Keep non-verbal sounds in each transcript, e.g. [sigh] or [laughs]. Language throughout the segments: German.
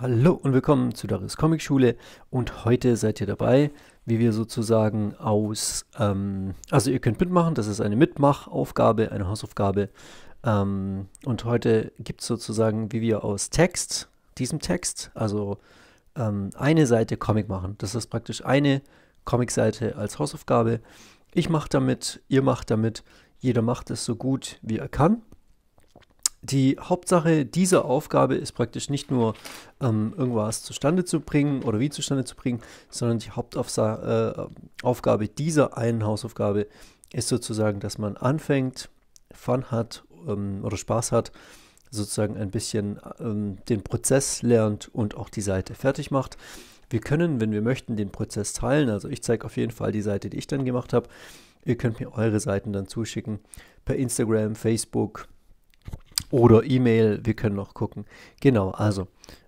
Hallo und willkommen zu Darius Comic Schule und heute seid ihr dabei, wie wir sozusagen aus, ähm, also ihr könnt mitmachen, das ist eine Mitmachaufgabe, eine Hausaufgabe ähm, und heute gibt es sozusagen, wie wir aus Text, diesem Text, also ähm, eine Seite Comic machen. Das ist praktisch eine Comicseite als Hausaufgabe. Ich mache damit, ihr macht damit, jeder macht es so gut, wie er kann die Hauptsache dieser Aufgabe ist praktisch nicht nur ähm, irgendwas zustande zu bringen oder wie zustande zu bringen, sondern die Hauptaufgabe äh, dieser einen Hausaufgabe ist sozusagen, dass man anfängt, Fun hat ähm, oder Spaß hat, sozusagen ein bisschen ähm, den Prozess lernt und auch die Seite fertig macht. Wir können, wenn wir möchten, den Prozess teilen. Also ich zeige auf jeden Fall die Seite, die ich dann gemacht habe. Ihr könnt mir eure Seiten dann zuschicken per Instagram, Facebook, oder E-Mail, wir können noch gucken. Genau, also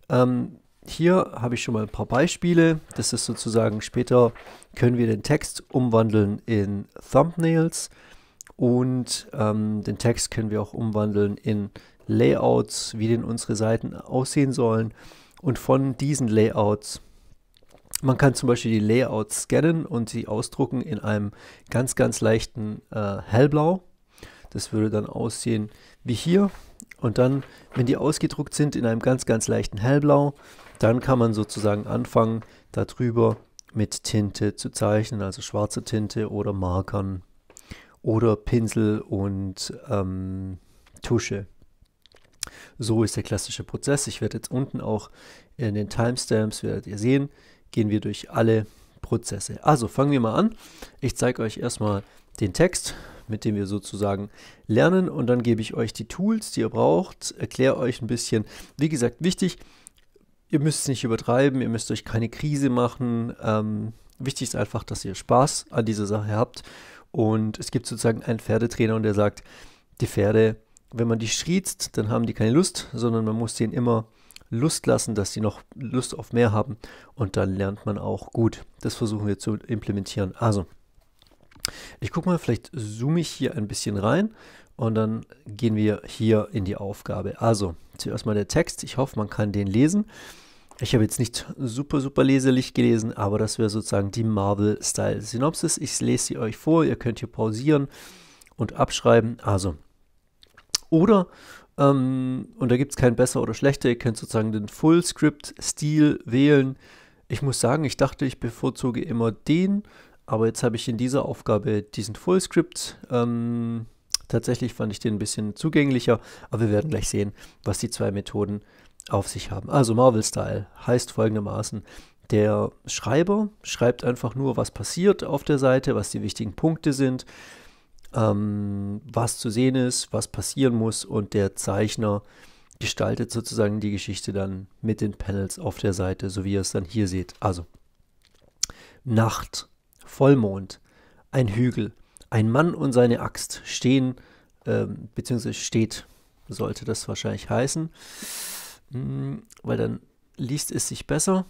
ähm, hier habe ich schon mal ein paar Beispiele. Das ist sozusagen später können wir den Text umwandeln in Thumbnails und ähm, den Text können wir auch umwandeln in Layouts, wie denn unsere Seiten aussehen sollen. Und von diesen Layouts, man kann zum Beispiel die Layouts scannen und sie ausdrucken in einem ganz, ganz leichten äh, Hellblau. Das würde dann aussehen wie hier. Und dann, wenn die ausgedruckt sind in einem ganz, ganz leichten Hellblau, dann kann man sozusagen anfangen, darüber mit Tinte zu zeichnen, also schwarze Tinte oder Markern oder Pinsel und ähm, Tusche. So ist der klassische Prozess. Ich werde jetzt unten auch in den Timestamps, werdet ihr sehen, gehen wir durch alle Prozesse. Also fangen wir mal an. Ich zeige euch erstmal den Text mit dem wir sozusagen lernen. Und dann gebe ich euch die Tools, die ihr braucht, erkläre euch ein bisschen. Wie gesagt, wichtig, ihr müsst es nicht übertreiben, ihr müsst euch keine Krise machen. Ähm, wichtig ist einfach, dass ihr Spaß an dieser Sache habt. Und es gibt sozusagen einen Pferdetrainer und der sagt, die Pferde, wenn man die schriezt, dann haben die keine Lust, sondern man muss denen immer Lust lassen, dass sie noch Lust auf mehr haben und dann lernt man auch gut. Das versuchen wir zu implementieren. Also, ich gucke mal, vielleicht zoome ich hier ein bisschen rein und dann gehen wir hier in die Aufgabe. Also zuerst mal der Text. Ich hoffe, man kann den lesen. Ich habe jetzt nicht super, super leserlich gelesen, aber das wäre sozusagen die Marvel-Style-Synopsis. Ich lese sie euch vor. Ihr könnt hier pausieren und abschreiben. Also, oder, ähm, und da gibt es kein besser oder schlechter, ihr könnt sozusagen den Full-Script-Stil wählen. Ich muss sagen, ich dachte, ich bevorzuge immer den aber jetzt habe ich in dieser Aufgabe diesen Fullscript. Ähm, tatsächlich fand ich den ein bisschen zugänglicher, aber wir werden gleich sehen, was die zwei Methoden auf sich haben. Also Marvel Style heißt folgendermaßen, der Schreiber schreibt einfach nur, was passiert auf der Seite, was die wichtigen Punkte sind, ähm, was zu sehen ist, was passieren muss und der Zeichner gestaltet sozusagen die Geschichte dann mit den Panels auf der Seite, so wie ihr es dann hier seht. Also Nacht Vollmond, ein Hügel. Ein Mann und seine Axt stehen, ähm, beziehungsweise steht, sollte das wahrscheinlich heißen, mhm, weil dann liest es sich besser.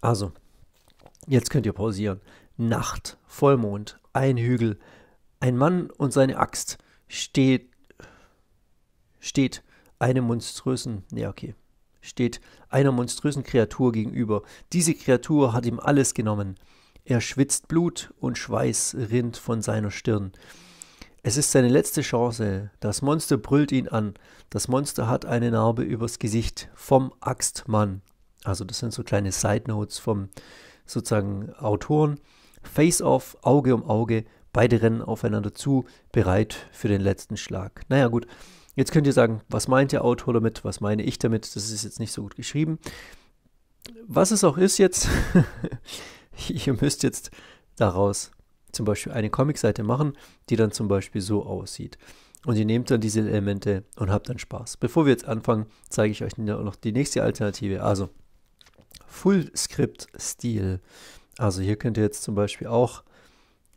Also, jetzt könnt ihr pausieren. Nacht, Vollmond, ein Hügel, ein Mann und seine Axt steht, steht einem monströsen, ne okay, steht einer monströsen Kreatur gegenüber. Diese Kreatur hat ihm alles genommen. Er schwitzt Blut und Schweiß rinnt von seiner Stirn. Es ist seine letzte Chance. Das Monster brüllt ihn an. Das Monster hat eine Narbe übers Gesicht vom Axtmann. Also das sind so kleine Side Notes vom sozusagen Autoren. Face off, Auge um Auge, beide rennen aufeinander zu, bereit für den letzten Schlag. Naja gut, Jetzt könnt ihr sagen, was meint der Autor damit, was meine ich damit, das ist jetzt nicht so gut geschrieben. Was es auch ist jetzt, [laughs] ihr müsst jetzt daraus zum Beispiel eine Comicseite machen, die dann zum Beispiel so aussieht. Und ihr nehmt dann diese Elemente und habt dann Spaß. Bevor wir jetzt anfangen, zeige ich euch noch die nächste Alternative. Also Full Script Stil. Also hier könnt ihr jetzt zum Beispiel auch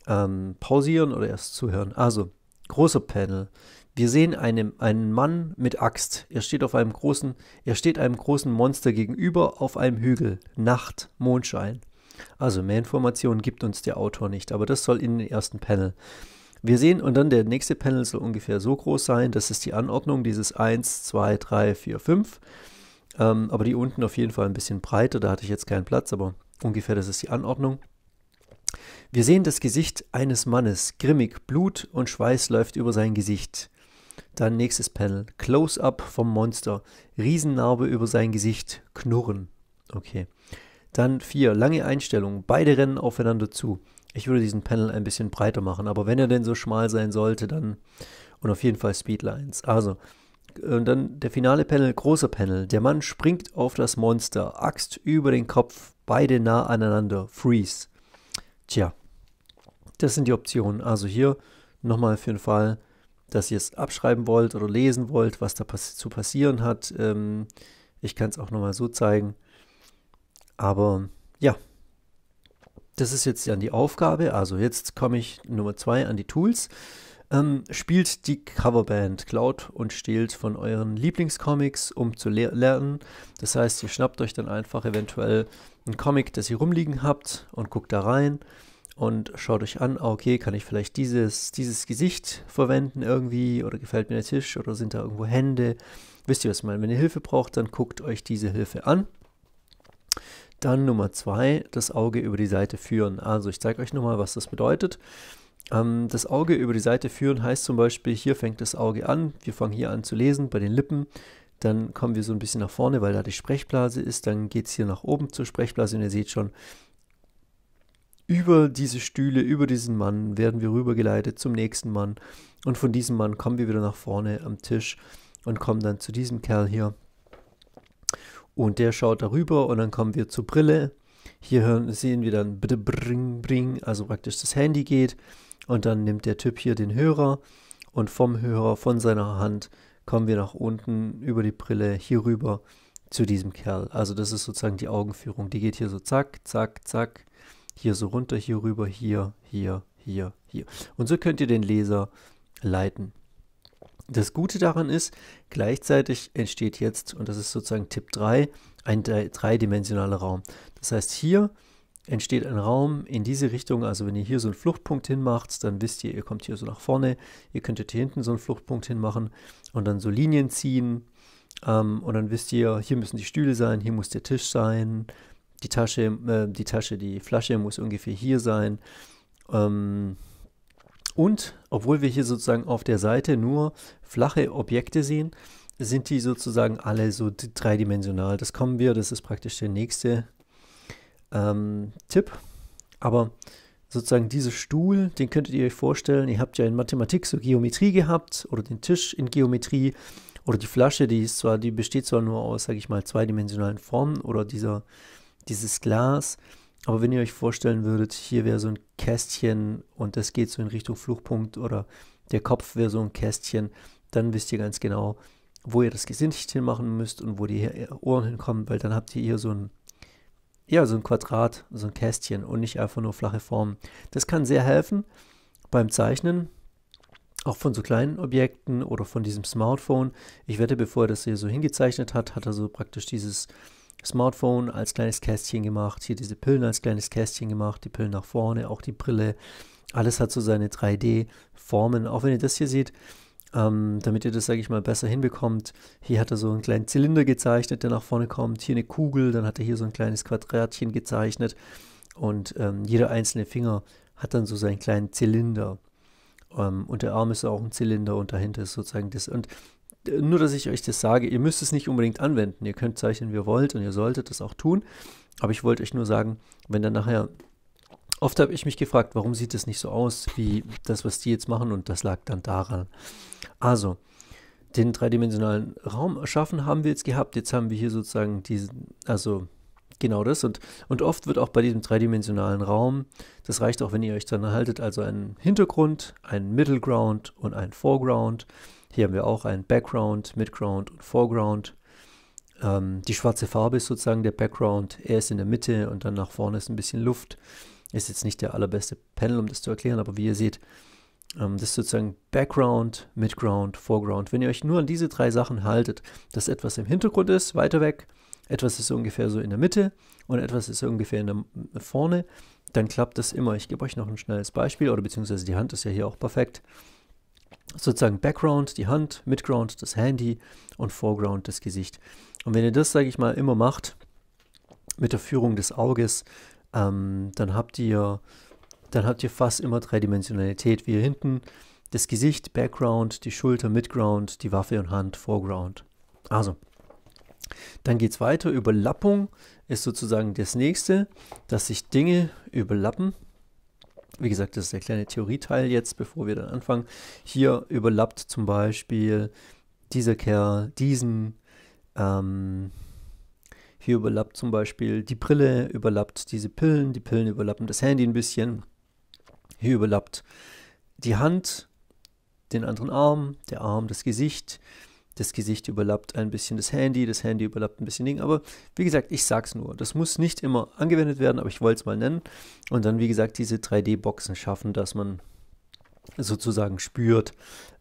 ähm, pausieren oder erst zuhören. Also großer Panel. Wir sehen einen, einen Mann mit Axt. Er steht auf einem großen, er steht einem großen Monster gegenüber auf einem Hügel. Nacht, Mondschein. Also mehr Informationen gibt uns der Autor nicht, aber das soll in den ersten Panel. Wir sehen, und dann der nächste Panel soll ungefähr so groß sein, das ist die Anordnung dieses 1, 2, 3, 4, 5. Ähm, aber die unten auf jeden Fall ein bisschen breiter, da hatte ich jetzt keinen Platz, aber ungefähr das ist die Anordnung. Wir sehen das Gesicht eines Mannes, grimmig, Blut und Schweiß läuft über sein Gesicht. Dann nächstes Panel. Close-up vom Monster. Riesennarbe über sein Gesicht. Knurren. Okay. Dann vier. Lange Einstellung. Beide rennen aufeinander zu. Ich würde diesen Panel ein bisschen breiter machen, aber wenn er denn so schmal sein sollte, dann und auf jeden Fall Speedlines. Also, und äh, dann der finale Panel, großer Panel. Der Mann springt auf das Monster, Axt über den Kopf, beide nah aneinander, Freeze. Tja, das sind die Optionen. Also hier nochmal für den Fall, dass ihr es abschreiben wollt oder lesen wollt, was da pass zu passieren hat. Ähm, ich kann es auch nochmal so zeigen. Aber ja, das ist jetzt ja die Aufgabe. Also jetzt komme ich Nummer zwei an die Tools. Ähm, spielt die Coverband Cloud und stehlt von euren Lieblingscomics, um zu le lernen. Das heißt, ihr schnappt euch dann einfach eventuell einen Comic, das ihr rumliegen habt und guckt da rein und schaut euch an, ah, okay, kann ich vielleicht dieses, dieses Gesicht verwenden irgendwie oder gefällt mir der Tisch oder sind da irgendwo Hände. Wisst ihr was ich meine? wenn ihr Hilfe braucht, dann guckt euch diese Hilfe an. Dann Nummer zwei, das Auge über die Seite führen. Also ich zeige euch nochmal, was das bedeutet. Ähm, das Auge über die Seite führen heißt zum Beispiel, hier fängt das Auge an, wir fangen hier an zu lesen bei den Lippen dann kommen wir so ein bisschen nach vorne, weil da die Sprechblase ist. Dann geht es hier nach oben zur Sprechblase und ihr seht schon, über diese Stühle, über diesen Mann werden wir rübergeleitet zum nächsten Mann. Und von diesem Mann kommen wir wieder nach vorne am Tisch und kommen dann zu diesem Kerl hier. Und der schaut darüber und dann kommen wir zur Brille. Hier hören, sehen wir dann bitte bring, bring, also praktisch das Handy geht. Und dann nimmt der Typ hier den Hörer und vom Hörer, von seiner Hand, kommen wir nach unten über die Brille hier rüber zu diesem Kerl. Also das ist sozusagen die Augenführung. Die geht hier so zack, zack, zack hier so runter, hier rüber, hier, hier, hier, hier. Und so könnt ihr den Leser leiten. Das Gute daran ist, gleichzeitig entsteht jetzt, und das ist sozusagen Tipp 3, ein dreidimensionaler Raum. Das heißt, hier entsteht ein Raum in diese Richtung. Also wenn ihr hier so einen Fluchtpunkt hinmacht, dann wisst ihr, ihr kommt hier so nach vorne. Ihr könntet hier hinten so einen Fluchtpunkt hinmachen und dann so Linien ziehen. Ähm, und dann wisst ihr, hier müssen die Stühle sein, hier muss der Tisch sein, die Tasche, äh, die Tasche, die Flasche muss ungefähr hier sein. Ähm, und obwohl wir hier sozusagen auf der Seite nur flache Objekte sehen, sind die sozusagen alle so dreidimensional. Das kommen wir, das ist praktisch der nächste ähm, Tipp. Aber sozusagen dieser Stuhl, den könntet ihr euch vorstellen, ihr habt ja in Mathematik so Geometrie gehabt oder den Tisch in Geometrie oder die Flasche, die ist zwar, die besteht zwar nur aus, sage ich mal, zweidimensionalen Formen oder dieser dieses Glas. Aber wenn ihr euch vorstellen würdet, hier wäre so ein Kästchen und das geht so in Richtung Fluchpunkt oder der Kopf wäre so ein Kästchen, dann wisst ihr ganz genau, wo ihr das Gesicht hinmachen müsst und wo die Ohren hinkommen, weil dann habt ihr hier so ein, ja, so ein Quadrat, so ein Kästchen und nicht einfach nur flache Formen. Das kann sehr helfen beim Zeichnen, auch von so kleinen Objekten oder von diesem Smartphone. Ich wette, bevor er das hier so hingezeichnet hat, hat er so praktisch dieses Smartphone als kleines Kästchen gemacht, hier diese Pillen als kleines Kästchen gemacht, die Pillen nach vorne, auch die Brille. Alles hat so seine 3D-Formen. Auch wenn ihr das hier seht, ähm, damit ihr das, sage ich mal, besser hinbekommt. Hier hat er so einen kleinen Zylinder gezeichnet, der nach vorne kommt. Hier eine Kugel, dann hat er hier so ein kleines Quadratchen gezeichnet. Und ähm, jeder einzelne Finger hat dann so seinen kleinen Zylinder. Ähm, und der Arm ist auch ein Zylinder und dahinter ist sozusagen das. Und nur, dass ich euch das sage, ihr müsst es nicht unbedingt anwenden. Ihr könnt zeichnen, wie ihr wollt und ihr solltet das auch tun. Aber ich wollte euch nur sagen, wenn dann nachher, oft habe ich mich gefragt, warum sieht es nicht so aus wie das, was die jetzt machen und das lag dann daran. Also, den dreidimensionalen Raum erschaffen haben wir jetzt gehabt. Jetzt haben wir hier sozusagen diesen, also genau das. Und, und oft wird auch bei diesem dreidimensionalen Raum, das reicht auch, wenn ihr euch dann haltet, also einen Hintergrund, einen Middleground und einen Foreground hier haben wir auch ein Background, Midground und Foreground. Ähm, die schwarze Farbe ist sozusagen der Background. Er ist in der Mitte und dann nach vorne ist ein bisschen Luft. Ist jetzt nicht der allerbeste Panel, um das zu erklären, aber wie ihr seht, ähm, das ist sozusagen Background, Midground, Foreground. Wenn ihr euch nur an diese drei Sachen haltet, dass etwas im Hintergrund ist, weiter weg, etwas ist ungefähr so in der Mitte und etwas ist ungefähr in der äh, vorne, dann klappt das immer. Ich gebe euch noch ein schnelles Beispiel oder beziehungsweise die Hand ist ja hier auch perfekt sozusagen Background, die Hand, Midground, das Handy und Foreground, das Gesicht. Und wenn ihr das, sage ich mal, immer macht, mit der Führung des Auges, ähm, dann habt ihr dann habt ihr fast immer Dreidimensionalität, wie hier hinten das Gesicht, Background, die Schulter, Midground, die Waffe und Hand, Foreground. Also, dann geht es weiter. Überlappung ist sozusagen das nächste, dass sich Dinge überlappen. Wie gesagt, das ist der kleine Theorieteil jetzt, bevor wir dann anfangen. Hier überlappt zum Beispiel dieser Kerl diesen. Ähm, hier überlappt zum Beispiel die Brille, überlappt diese Pillen, die Pillen überlappen das Handy ein bisschen. Hier überlappt die Hand, den anderen Arm, der Arm, das Gesicht. Das Gesicht überlappt ein bisschen das Handy, das Handy überlappt ein bisschen Ding. Aber wie gesagt, ich sag's nur. Das muss nicht immer angewendet werden, aber ich wollte es mal nennen. Und dann, wie gesagt, diese 3D-Boxen schaffen, dass man sozusagen spürt,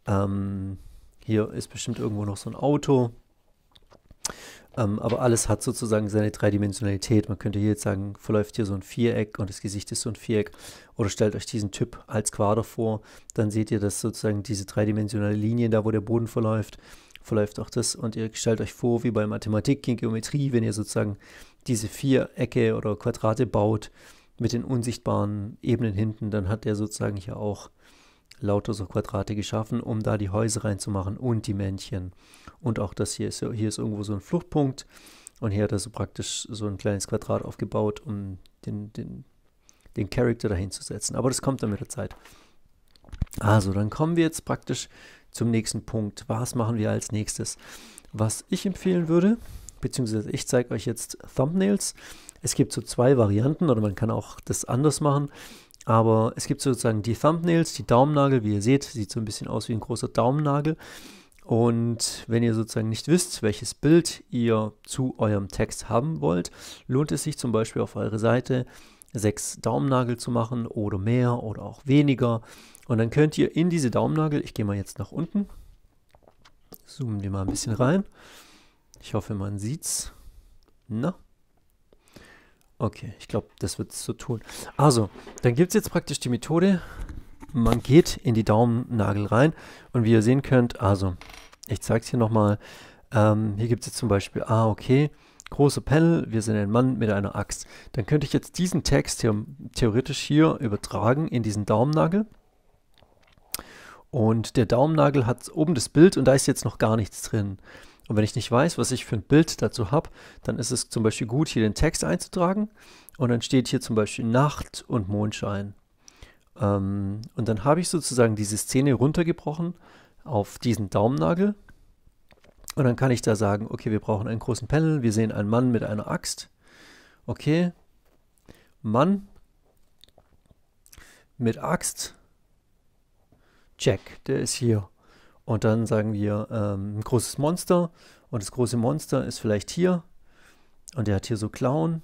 ähm, hier ist bestimmt irgendwo noch so ein Auto. Ähm, aber alles hat sozusagen seine Dreidimensionalität. Man könnte hier jetzt sagen, verläuft hier so ein Viereck und das Gesicht ist so ein Viereck. Oder stellt euch diesen Typ als Quader vor. Dann seht ihr, dass sozusagen diese dreidimensionale Linie da, wo der Boden verläuft, verläuft auch das. Und ihr stellt euch vor, wie bei Mathematik in Geometrie, wenn ihr sozusagen diese vier Ecke oder Quadrate baut mit den unsichtbaren Ebenen hinten, dann hat er sozusagen hier auch lauter so Quadrate geschaffen, um da die Häuser reinzumachen und die Männchen. Und auch das hier ist, hier ist irgendwo so ein Fluchtpunkt. Und hier hat er so praktisch so ein kleines Quadrat aufgebaut, um den, den, den Charakter dahin zu setzen. Aber das kommt dann mit der Zeit. Also, dann kommen wir jetzt praktisch zum nächsten Punkt. Was machen wir als nächstes? Was ich empfehlen würde, beziehungsweise ich zeige euch jetzt Thumbnails. Es gibt so zwei Varianten oder man kann auch das anders machen. Aber es gibt sozusagen die Thumbnails, die Daumennagel, wie ihr seht, sieht so ein bisschen aus wie ein großer Daumennagel. Und wenn ihr sozusagen nicht wisst, welches Bild ihr zu eurem Text haben wollt, lohnt es sich zum Beispiel auf eure Seite sechs Daumennagel zu machen oder mehr oder auch weniger und dann könnt ihr in diese Daumennagel, ich gehe mal jetzt nach unten, zoomen wir mal ein bisschen rein. Ich hoffe, man sieht's. Na? Okay, ich glaube, das wird es so tun. Also, dann gibt es jetzt praktisch die Methode, man geht in die Daumennagel rein und wie ihr sehen könnt, also, ich zeige es hier nochmal, ähm, hier gibt es jetzt zum Beispiel, ah, okay, große Panel, wir sind ein Mann mit einer Axt. Dann könnte ich jetzt diesen Text hier, theoretisch hier übertragen in diesen Daumennagel. Und der Daumennagel hat oben das Bild und da ist jetzt noch gar nichts drin. Und wenn ich nicht weiß, was ich für ein Bild dazu habe, dann ist es zum Beispiel gut, hier den Text einzutragen. Und dann steht hier zum Beispiel Nacht und Mondschein. Ähm, und dann habe ich sozusagen diese Szene runtergebrochen auf diesen Daumennagel. Und dann kann ich da sagen, okay, wir brauchen einen großen Panel. Wir sehen einen Mann mit einer Axt. Okay, Mann mit Axt Jack, der ist hier. Und dann sagen wir, ähm, ein großes Monster. Und das große Monster ist vielleicht hier. Und der hat hier so Klauen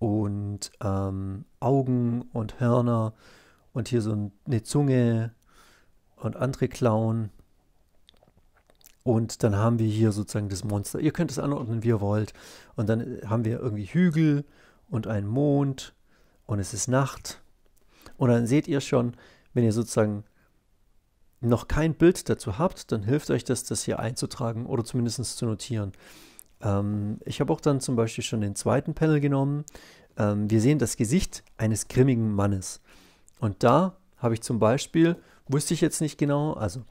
und ähm, Augen und Hörner und hier so eine Zunge und andere Klauen. Und dann haben wir hier sozusagen das Monster. Ihr könnt es anordnen, wie ihr wollt. Und dann äh, haben wir irgendwie Hügel und einen Mond und es ist Nacht. Und dann seht ihr schon, wenn ihr sozusagen noch kein Bild dazu habt, dann hilft euch das, das hier einzutragen oder zumindest zu notieren. Ähm, ich habe auch dann zum Beispiel schon den zweiten Panel genommen. Ähm, wir sehen das Gesicht eines grimmigen Mannes. Und da habe ich zum Beispiel, wusste ich jetzt nicht genau, also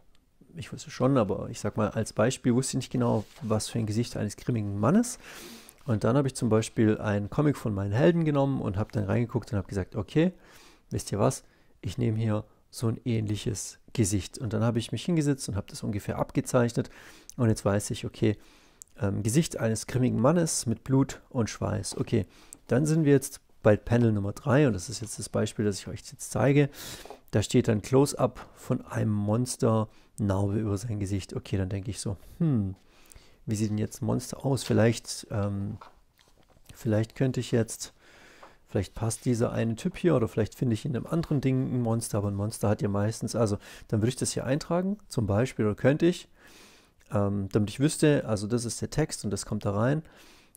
ich wusste schon, aber ich sag mal als Beispiel wusste ich nicht genau, was für ein Gesicht eines grimmigen Mannes. Und dann habe ich zum Beispiel einen Comic von meinen Helden genommen und habe dann reingeguckt und habe gesagt, okay, wisst ihr was, ich nehme hier so ein ähnliches Gesicht. Und dann habe ich mich hingesetzt und habe das ungefähr abgezeichnet. Und jetzt weiß ich, okay, ähm, Gesicht eines grimmigen Mannes mit Blut und Schweiß. Okay, dann sind wir jetzt bei Panel Nummer 3 und das ist jetzt das Beispiel, das ich euch jetzt zeige. Da steht dann Close-up von einem Monster, Narbe über sein Gesicht. Okay, dann denke ich so, hm, wie sieht denn jetzt ein Monster aus? Vielleicht, ähm, vielleicht könnte ich jetzt Vielleicht passt dieser eine Typ hier oder vielleicht finde ich in einem anderen Ding ein Monster, aber ein Monster hat ja meistens, also dann würde ich das hier eintragen, zum Beispiel, oder könnte ich, ähm, damit ich wüsste, also das ist der Text und das kommt da rein.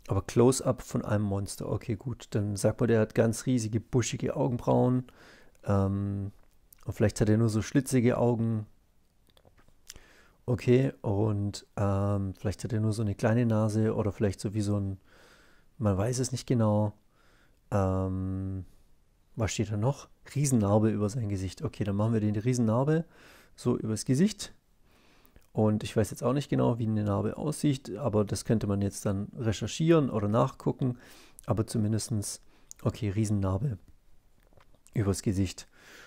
Aber Close-up von einem Monster, okay, gut, dann sagt man, der hat ganz riesige, buschige Augenbrauen ähm, und vielleicht hat er nur so schlitzige Augen. Okay, und ähm, vielleicht hat er nur so eine kleine Nase oder vielleicht so wie so ein, man weiß es nicht genau. Ähm, was steht da noch? Riesennarbe über sein Gesicht. Okay, dann machen wir den Riesennarbe so übers Gesicht. Und ich weiß jetzt auch nicht genau, wie eine Narbe aussieht, aber das könnte man jetzt dann recherchieren oder nachgucken. Aber zumindestens, okay, Riesennarbe übers Gesicht.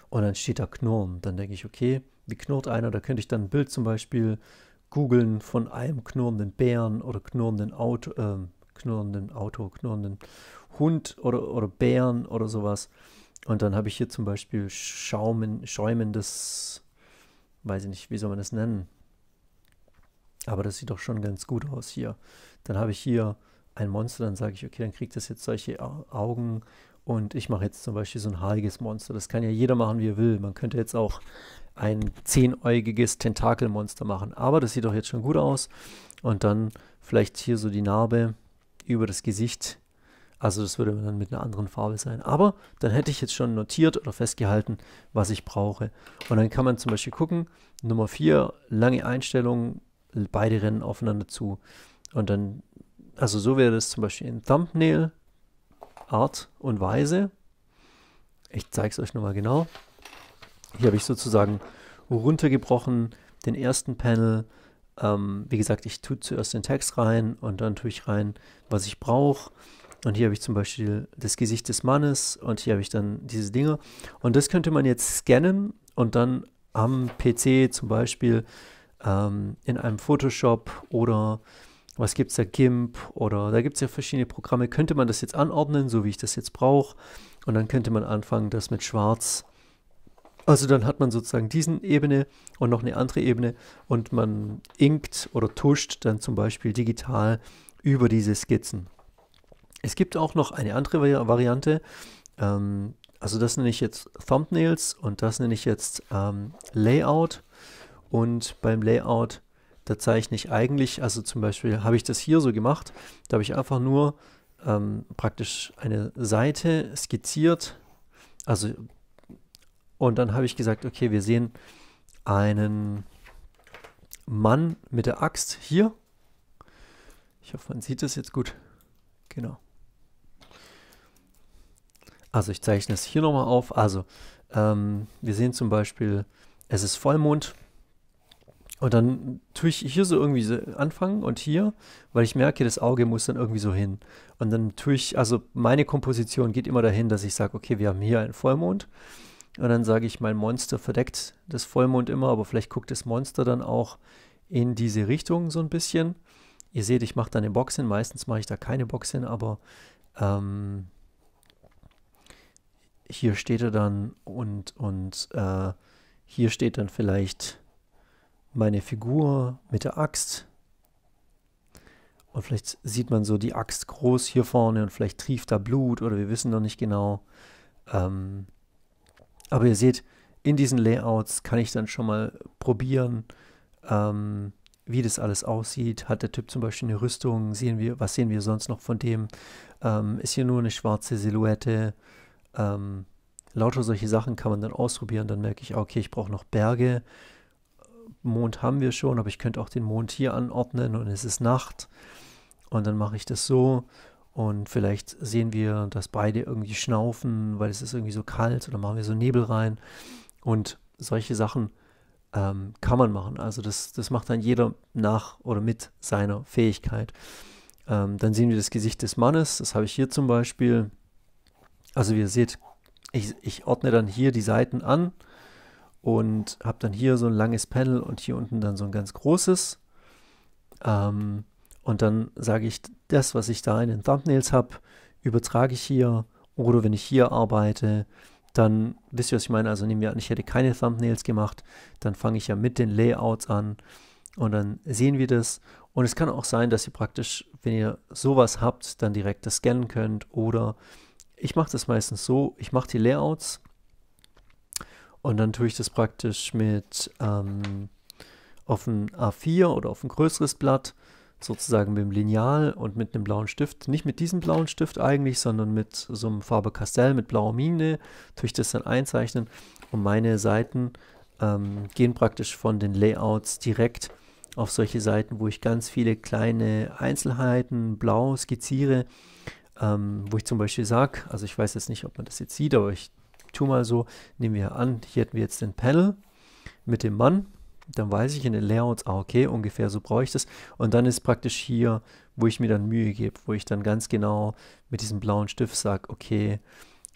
Und dann steht da Knurren. Dann denke ich, okay, wie knurrt einer? Da könnte ich dann ein Bild zum Beispiel googeln von einem knurrenden Bären oder knurrenden Auto, äh, knurrenden Auto, knurrenden Hund oder, oder Bären oder sowas. Und dann habe ich hier zum Beispiel Schaumen, schäumendes, weiß ich nicht, wie soll man das nennen? Aber das sieht doch schon ganz gut aus hier. Dann habe ich hier ein Monster, dann sage ich, okay, dann kriegt das jetzt solche Augen und ich mache jetzt zum Beispiel so ein haariges Monster. Das kann ja jeder machen, wie er will. Man könnte jetzt auch ein zehnäugiges Tentakelmonster machen. Aber das sieht doch jetzt schon gut aus. Und dann vielleicht hier so die Narbe über das Gesicht also das würde dann mit einer anderen Farbe sein. Aber dann hätte ich jetzt schon notiert oder festgehalten, was ich brauche. Und dann kann man zum Beispiel gucken, Nummer 4, lange Einstellung, beide rennen aufeinander zu. Und dann, also so wäre das zum Beispiel in Thumbnail, Art und Weise. Ich zeige es euch nochmal genau. Hier habe ich sozusagen runtergebrochen den ersten Panel. Ähm, wie gesagt, ich tue zuerst den Text rein und dann tue ich rein, was ich brauche. Und hier habe ich zum Beispiel das Gesicht des Mannes und hier habe ich dann diese Dinge. Und das könnte man jetzt scannen und dann am PC zum Beispiel ähm, in einem Photoshop oder was gibt es da, GIMP oder da gibt es ja verschiedene Programme, könnte man das jetzt anordnen, so wie ich das jetzt brauche. Und dann könnte man anfangen, das mit Schwarz. Also dann hat man sozusagen diesen Ebene und noch eine andere Ebene und man inkt oder tuscht dann zum Beispiel digital über diese Skizzen. Es gibt auch noch eine andere Variante. Ähm, also das nenne ich jetzt Thumbnails und das nenne ich jetzt ähm, Layout. Und beim Layout, da zeichne ich eigentlich, also zum Beispiel habe ich das hier so gemacht, da habe ich einfach nur ähm, praktisch eine Seite skizziert. Also und dann habe ich gesagt, okay, wir sehen einen Mann mit der Axt hier. Ich hoffe, man sieht das jetzt gut. Genau. Also ich zeichne es hier nochmal auf. Also ähm, wir sehen zum Beispiel, es ist Vollmond. Und dann tue ich hier so irgendwie so anfangen und hier, weil ich merke, das Auge muss dann irgendwie so hin. Und dann tue ich, also meine Komposition geht immer dahin, dass ich sage, okay, wir haben hier einen Vollmond. Und dann sage ich, mein Monster verdeckt das Vollmond immer, aber vielleicht guckt das Monster dann auch in diese Richtung so ein bisschen. Ihr seht, ich mache da eine Box hin. Meistens mache ich da keine Box hin, aber ähm, hier steht er dann und, und äh, hier steht dann vielleicht meine Figur mit der Axt. Und vielleicht sieht man so die Axt groß hier vorne und vielleicht trieft da Blut oder wir wissen noch nicht genau. Ähm, aber ihr seht, in diesen Layouts kann ich dann schon mal probieren, ähm, wie das alles aussieht. Hat der Typ zum Beispiel eine Rüstung? Sehen wir, was sehen wir sonst noch von dem? Ähm, ist hier nur eine schwarze Silhouette? Ähm, lauter solche Sachen kann man dann ausprobieren. Dann merke ich, ah, okay, ich brauche noch Berge. Mond haben wir schon, aber ich könnte auch den Mond hier anordnen und es ist Nacht. Und dann mache ich das so. Und vielleicht sehen wir, dass beide irgendwie schnaufen, weil es ist irgendwie so kalt oder machen wir so Nebel rein. Und solche Sachen ähm, kann man machen. Also das, das macht dann jeder nach oder mit seiner Fähigkeit. Ähm, dann sehen wir das Gesicht des Mannes. Das habe ich hier zum Beispiel. Also wie ihr seht, ich, ich ordne dann hier die Seiten an und habe dann hier so ein langes Panel und hier unten dann so ein ganz großes. Ähm, und dann sage ich, das, was ich da in den Thumbnails habe, übertrage ich hier. Oder wenn ich hier arbeite, dann wisst ihr, was ich meine. Also nehmen wir an, ich hätte keine Thumbnails gemacht, dann fange ich ja mit den Layouts an und dann sehen wir das. Und es kann auch sein, dass ihr praktisch, wenn ihr sowas habt, dann direkt das scannen könnt oder ich mache das meistens so, ich mache die Layouts und dann tue ich das praktisch mit ähm, auf ein A4 oder auf ein größeres Blatt, sozusagen mit dem Lineal und mit einem blauen Stift. Nicht mit diesem blauen Stift eigentlich, sondern mit so einem Farbe Castell mit blauer Mine, tue ich das dann einzeichnen und meine Seiten ähm, gehen praktisch von den Layouts direkt auf solche Seiten, wo ich ganz viele kleine Einzelheiten blau skizziere ähm, wo ich zum Beispiel sage, also ich weiß jetzt nicht, ob man das jetzt sieht, aber ich tue mal so, nehmen wir an, hier hätten wir jetzt den Panel mit dem Mann, dann weiß ich in den Layouts, ah okay, ungefähr so brauche ich das und dann ist praktisch hier, wo ich mir dann Mühe gebe, wo ich dann ganz genau mit diesem blauen Stift sage, okay,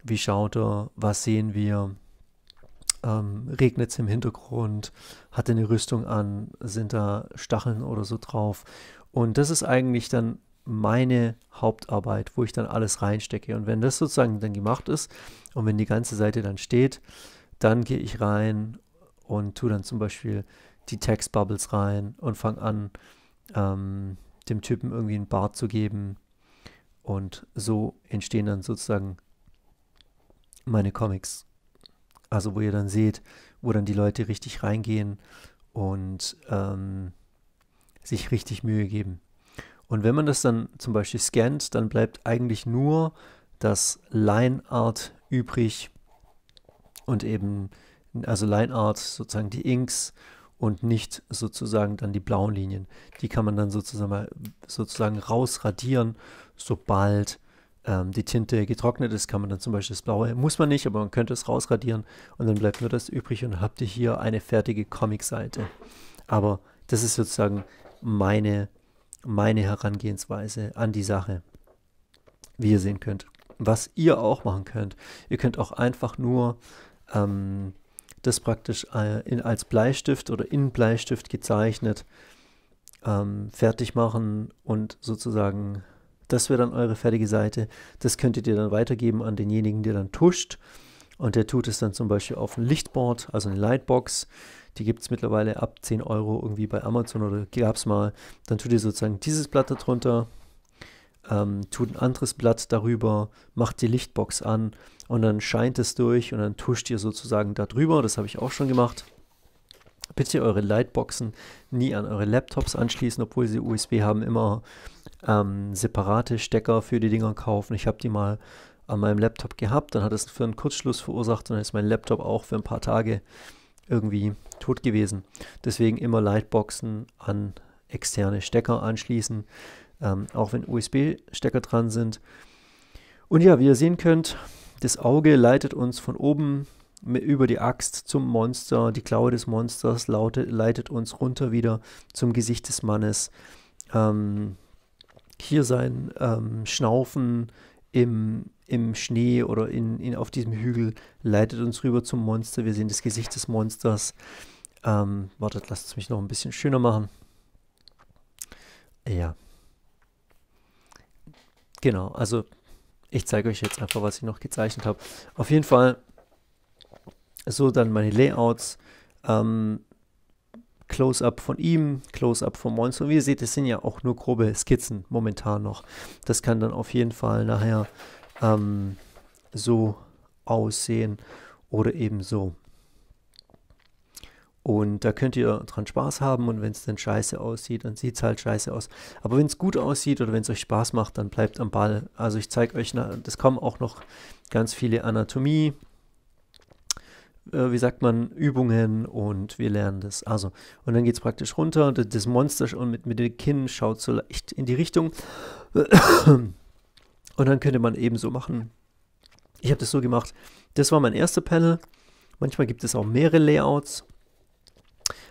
wie schaut er, was sehen wir, ähm, regnet es im Hintergrund, hat er eine Rüstung an, sind da Stacheln oder so drauf und das ist eigentlich dann meine Hauptarbeit, wo ich dann alles reinstecke. Und wenn das sozusagen dann gemacht ist und wenn die ganze Seite dann steht, dann gehe ich rein und tue dann zum Beispiel die Textbubbles rein und fange an, ähm, dem Typen irgendwie einen Bart zu geben. Und so entstehen dann sozusagen meine Comics. Also wo ihr dann seht, wo dann die Leute richtig reingehen und ähm, sich richtig Mühe geben. Und wenn man das dann zum Beispiel scannt, dann bleibt eigentlich nur das Line-Art übrig und eben, also Line-Art sozusagen die Inks und nicht sozusagen dann die blauen Linien. Die kann man dann sozusagen, sozusagen rausradieren, sobald ähm, die Tinte getrocknet ist, kann man dann zum Beispiel das blaue, muss man nicht, aber man könnte es rausradieren und dann bleibt nur das übrig und habt ihr hier eine fertige Comic-Seite. Aber das ist sozusagen meine meine Herangehensweise an die Sache, wie ihr sehen könnt. Was ihr auch machen könnt, ihr könnt auch einfach nur ähm, das praktisch äh, in, als Bleistift oder in Bleistift gezeichnet ähm, fertig machen und sozusagen, das wäre dann eure fertige Seite. Das könntet ihr dann weitergeben an denjenigen, der dann tuscht. Und der tut es dann zum Beispiel auf ein Lichtboard, also eine Lightbox die gibt es mittlerweile ab 10 Euro irgendwie bei Amazon oder gab es mal. Dann tut ihr sozusagen dieses Blatt darunter, ähm, tut ein anderes Blatt darüber, macht die Lichtbox an und dann scheint es durch und dann tuscht ihr sozusagen darüber. Das habe ich auch schon gemacht. Bitte eure Lightboxen nie an eure Laptops anschließen, obwohl sie USB haben, immer ähm, separate Stecker für die Dinger kaufen. Ich habe die mal an meinem Laptop gehabt, dann hat es für einen Kurzschluss verursacht und dann ist mein Laptop auch für ein paar Tage irgendwie tot gewesen. Deswegen immer Lightboxen an externe Stecker anschließen, ähm, auch wenn USB-Stecker dran sind. Und ja, wie ihr sehen könnt, das Auge leitet uns von oben über die Axt zum Monster, die Klaue des Monsters lautet, leitet uns runter wieder zum Gesicht des Mannes. Ähm, hier sein ähm, Schnaufen, im, im Schnee oder in, in, auf diesem Hügel, leitet uns rüber zum Monster. Wir sehen das Gesicht des Monsters. Ähm, wartet, lasst es mich noch ein bisschen schöner machen. Ja. Genau, also ich zeige euch jetzt einfach, was ich noch gezeichnet habe. Auf jeden Fall so dann meine Layouts. Ähm, Close-up von ihm, Close-up von Monster. Und wie ihr seht, das sind ja auch nur grobe Skizzen momentan noch. Das kann dann auf jeden Fall nachher ähm, so aussehen oder eben so. Und da könnt ihr dran Spaß haben und wenn es dann scheiße aussieht, dann sieht es halt scheiße aus. Aber wenn es gut aussieht oder wenn es euch Spaß macht, dann bleibt am Ball. Also ich zeige euch, das kommen auch noch ganz viele Anatomie, äh, wie sagt man, Übungen und wir lernen das. Also, und dann geht es praktisch runter, das Monster und mit, mit den Kinn schaut so leicht in die Richtung. [clears throat] Und dann könnte man eben so machen. Ich habe das so gemacht. Das war mein erster Panel. Manchmal gibt es auch mehrere Layouts.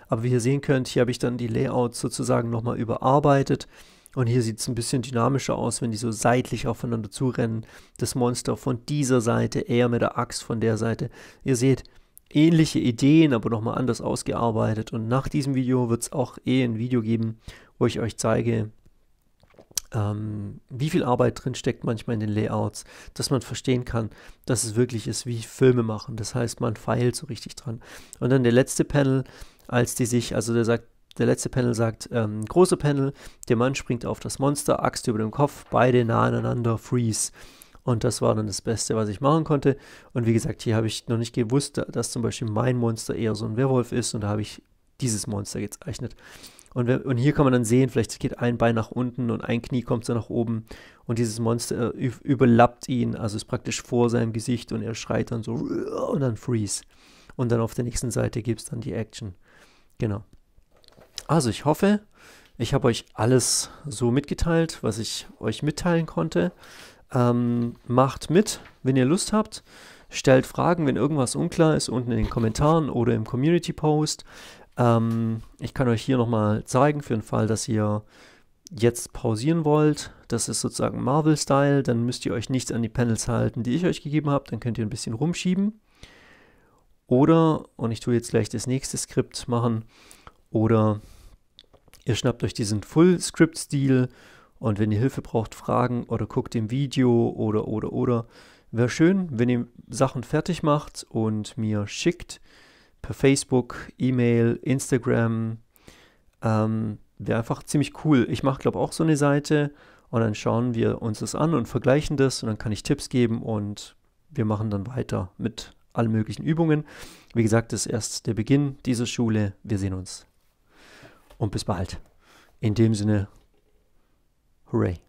Aber wie ihr sehen könnt, hier habe ich dann die Layouts sozusagen nochmal überarbeitet. Und hier sieht es ein bisschen dynamischer aus, wenn die so seitlich aufeinander zurennen. Das Monster von dieser Seite, eher mit der Axt von der Seite. Ihr seht, ähnliche Ideen, aber nochmal anders ausgearbeitet. Und nach diesem Video wird es auch eh ein Video geben, wo ich euch zeige, ähm, wie viel Arbeit drin steckt manchmal in den Layouts, dass man verstehen kann, dass es wirklich ist, wie Filme machen. Das heißt, man feilt so richtig dran. Und dann der letzte Panel, als die sich, also der sagt, der letzte Panel sagt, ähm, große Panel, der Mann springt auf das Monster, Axt über dem Kopf, beide nahe aneinander, Freeze. Und das war dann das Beste, was ich machen konnte. Und wie gesagt, hier habe ich noch nicht gewusst, dass zum Beispiel mein Monster eher so ein Werwolf ist. Und da habe ich dieses Monster gezeichnet. Und, und, hier kann man dann sehen, vielleicht geht ein Bein nach unten und ein Knie kommt so nach oben und dieses Monster äh, überlappt ihn, also ist praktisch vor seinem Gesicht und er schreit dann so und dann freeze. Und dann auf der nächsten Seite gibt es dann die Action. Genau. Also ich hoffe, ich habe euch alles so mitgeteilt, was ich euch mitteilen konnte. Ähm, macht mit, wenn ihr Lust habt. Stellt Fragen, wenn irgendwas unklar ist, unten in den Kommentaren oder im Community-Post. Ähm, ich kann euch hier nochmal zeigen, für den Fall, dass ihr jetzt pausieren wollt. Das ist sozusagen Marvel-Style. Dann müsst ihr euch nicht an die Panels halten, die ich euch gegeben habe. Dann könnt ihr ein bisschen rumschieben. Oder, und ich tue jetzt gleich das nächste Skript machen, oder ihr schnappt euch diesen Full-Script-Stil und wenn ihr Hilfe braucht, fragen oder guckt im Video oder, oder, oder. Wäre schön, wenn ihr Sachen fertig macht und mir schickt per Facebook, E-Mail, Instagram. Ähm, Wäre einfach ziemlich cool. Ich mache, glaube ich, auch so eine Seite und dann schauen wir uns das an und vergleichen das und dann kann ich Tipps geben und wir machen dann weiter mit allen möglichen Übungen. Wie gesagt, das ist erst der Beginn dieser Schule. Wir sehen uns. Und bis bald. In dem Sinne, Hooray.